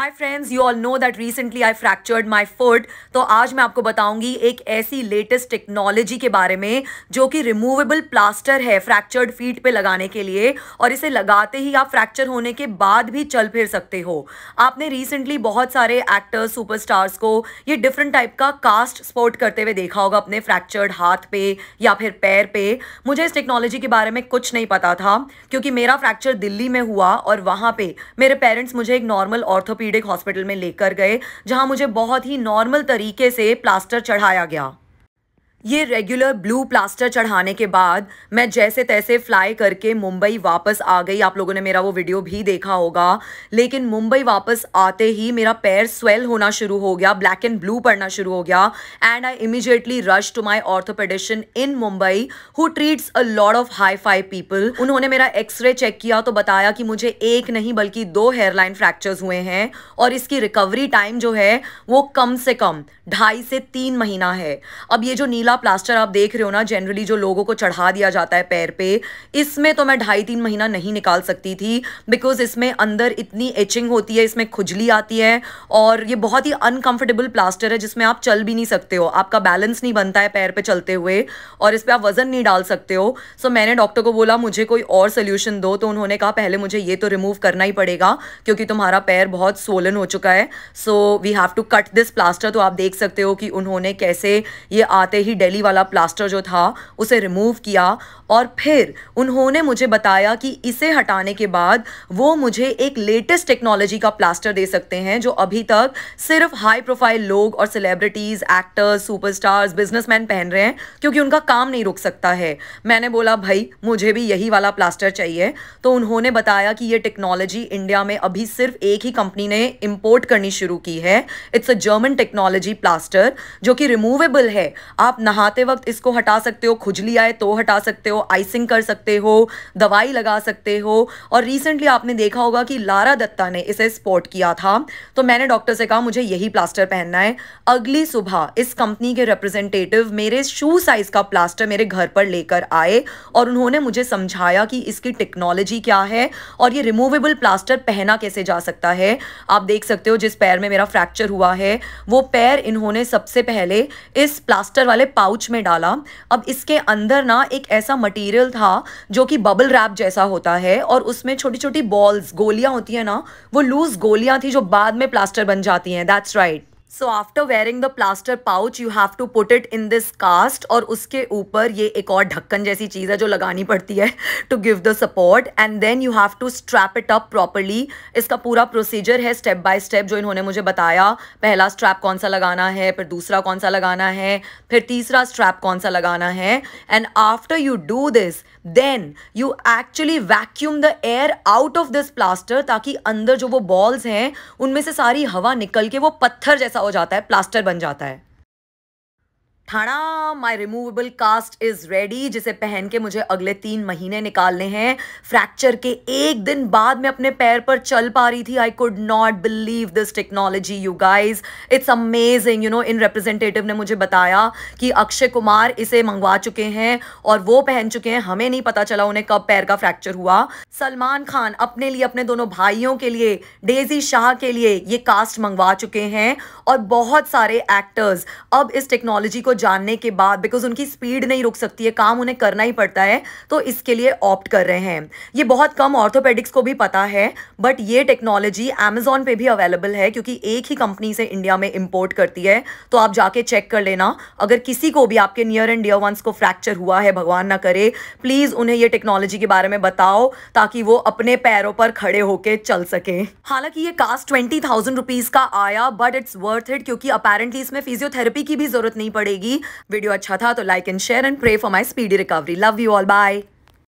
hi friends you all know that recently I fractured my foot तो आज मैं आपको बताऊंगी एक ऐसी लेटेस्ट टेक्नोलॉजी के बारे में जो कि रिमूवेबल प्लास्टर है फ्रैक्चर्ड फीट पे लगाने के लिए और इसे लगाते ही आप फ्रैक्चर होने के बाद भी चल फिर सकते हो आपने रिसेंटली बहुत सारे एक्टर्स सुपरस्टार्स को ये डिफरेंट टाइप का कास्ट स्पोर्ट करते हुए देखा होगा अपने फ्रैक्चर्ड हाथ पे या फिर पैर पे मुझे इस टेक्नोलॉजी के बारे में कुछ नहीं पता था क्योंकि मेरा फ्रैक्चर दिल्ली में हुआ और वहाँ पे मेरे पेरेंट्स मुझे एक नॉर्मल ऑर्थोपीड ऑर्थोपीडिक हॉस्पिटल में लेकर गए जहां मुझे बहुत ही नॉर्मल तरीके से प्लास्टर चढ़ाया गया ये रेगुलर ब्लू प्लास्टर चढ़ाने के बाद मैं जैसे तैसे फ्लाई करके मुंबई वापस आ गई आप लोगों ने मेरा वो वीडियो भी देखा होगा लेकिन मुंबई वापस आते ही मेरा पैर स्वेल होना शुरू हो गया ब्लैक एंड ब्लू पड़ना शुरू हो गया and I immediately rush to my orthopedician in Mumbai who treats a lot of hi fi people उन्होंने मेरा एक्सरे चेक किया तो बताया कि मुझे एक नहीं बल्कि दो हेयरलाइन फ्रैक्चर्स हुए हैं और इसकी रिकवरी टाइम जो है वो कम से कम ढाई से तीन महीना है अब ये जो नीला पीला प्लास्टर आप देख रहे हो ना जनरली जो लोगों को चढ़ा दिया जाता है पैर पे इसमें तो मैं ढाई तीन महीना नहीं निकाल सकती थी बिकॉज इसमें अंदर इतनी एचिंग होती है इसमें खुजली आती है और ये बहुत ही अनकंफर्टेबल प्लास्टर है जिसमें आप चल भी नहीं सकते हो आपका बैलेंस नहीं बनता है पैर पे चलते हुए और इस पर आप वज़न नहीं डाल सकते हो सो so, मैंने डॉक्टर को बोला मुझे कोई और सोल्यूशन दो तो उन्होंने कहा पहले मुझे ये तो रिमूव करना ही पड़ेगा क्योंकि तुम्हारा पैर बहुत सोलन हो चुका है so we have to cut this plaster तो आप देख सकते हो कि उन्होंने कैसे ये आते ही डेली वाला प्लास्टर जो था उसे रिमूव किया और फिर उन्होंने मुझे बताया कि इसे हटाने के बाद वो मुझे एक लेटेस्ट टेक्नोलॉजी का प्लास्टर दे सकते हैं जो अभी तक सिर्फ हाई प्रोफाइल लोग और सेलिब्रिटीज़ एक्टर्स सुपरस्टार्स बिजनेसमैन पहन रहे हैं क्योंकि उनका काम नहीं रुक सकता है मैंने बोला भाई मुझे भी यही वाला प्लास्टर चाहिए तो उन्होंने बताया कि ये टेक्नोलॉजी इंडिया में अभी सिर्फ एक ही कंपनी ने इम्पोर्ट करनी शुरू की है it's a German technology plaster जो कि रिमूवेबल है आप ना नहाते वक्त इसको हटा सकते हो खुजली आए तो हटा सकते हो आइसिंग कर सकते हो दवाई लगा सकते हो और रिसेंटली आपने देखा होगा कि लारा दत्ता ने इसे स्पॉट किया था तो मैंने डॉक्टर से कहा मुझे यही प्लास्टर पहनना है अगली सुबह इस कंपनी के रिप्रेजेंटेटिव मेरे शू साइज़ का प्लास्टर मेरे घर पर लेकर आए और उन्होंने मुझे समझाया कि इसकी टेक्नोलॉजी क्या है और ये रिमूवेबल प्लास्टर पहना कैसे जा सकता है आप देख सकते हो जिस पैर में मेरा फ्रैक्चर हुआ है वो पैर इन्होंने सबसे पहले इस प्लास्टर वाले पाउच में डाला अब इसके अंदर ना एक ऐसा मटेरियल था जो कि बबल रैप जैसा होता है और उसमें छोटी छोटी बॉल्स गोलियां होती है ना वो लूज गोलियां थी जो बाद में प्लास्टर बन जाती हैं that's right so after wearing the plaster pouch you have to put it in this cast और उसके ऊपर ये एक और ढक्कन जैसी चीज़ है जो लगानी पड़ती है to give the support and then you have to strap it up properly इसका पूरा प्रोसीजर है स्टेप बाय स्टेप जो इन्होंने मुझे बताया पहला स्ट्रैप कौन सा लगाना है फिर दूसरा कौन सा लगाना है फिर तीसरा स्ट्रैप कौन सा लगाना है and after you do this then you actually vacuum the air out of this plaster ताकि अंदर जो वो बॉल्स हैं उनमें से सारी हवा निकल के वो पत्थर जैसा सा हो जाता है प्लास्टर बन जाता है थाना my removable cast is ready जिसे पहन के मुझे अगले तीन महीने निकालने हैं फ्रैक्चर के एक दिन बाद मैं अपने पैर पर चल पा रही थी I could not believe this technology you guys it's amazing you know इन रिप्रेजेंटेटिव ने मुझे बताया कि अक्षय कुमार इसे मंगवा चुके हैं और वो पहन चुके हैं हमें नहीं पता चला उन्हें कब पैर का फ्रैक्चर हुआ सलमान खान अपने लिए अपने दोनों भाइयों के लिए डेजी शाह के लिए ये कास्ट मंगवा चुके हैं और बहुत सारे एक्टर्स अब इस टेक्नोलॉजी को जानने के बाद बिकॉज उनकी स्पीड नहीं रुक सकती है काम उन्हें करना ही पड़ता है तो इसके लिए ऑप्ट कर रहे हैं ये बहुत कम ऑर्थोपेडिक्स को भी पता है बट ये टेक्नोलॉजी अमेजोन पे भी अवेलेबल है क्योंकि एक ही कंपनी से इंडिया में इम्पोर्ट करती है तो आप जाके चेक कर लेना अगर किसी को भी आपके नियर एंड डियर वंस को फ्रैक्चर हुआ है भगवान ना करे प्लीज़ उन्हें ये टेक्नोलॉजी के बारे में बताओ ताकि वो अपने पैरों पर खड़े होके चल सके हालांकि ये कास्ट ट्वेंटी थाउजेंड रुपीज़ का आया बट इट्स वर्थ इट क्योंकि अपेरेंटली इसमें फिजियोथेरेपी की भी जरूरत नहीं पड़ेगी वीडियो अच्छा था तो like and share and pray for my speedy recovery love you all bye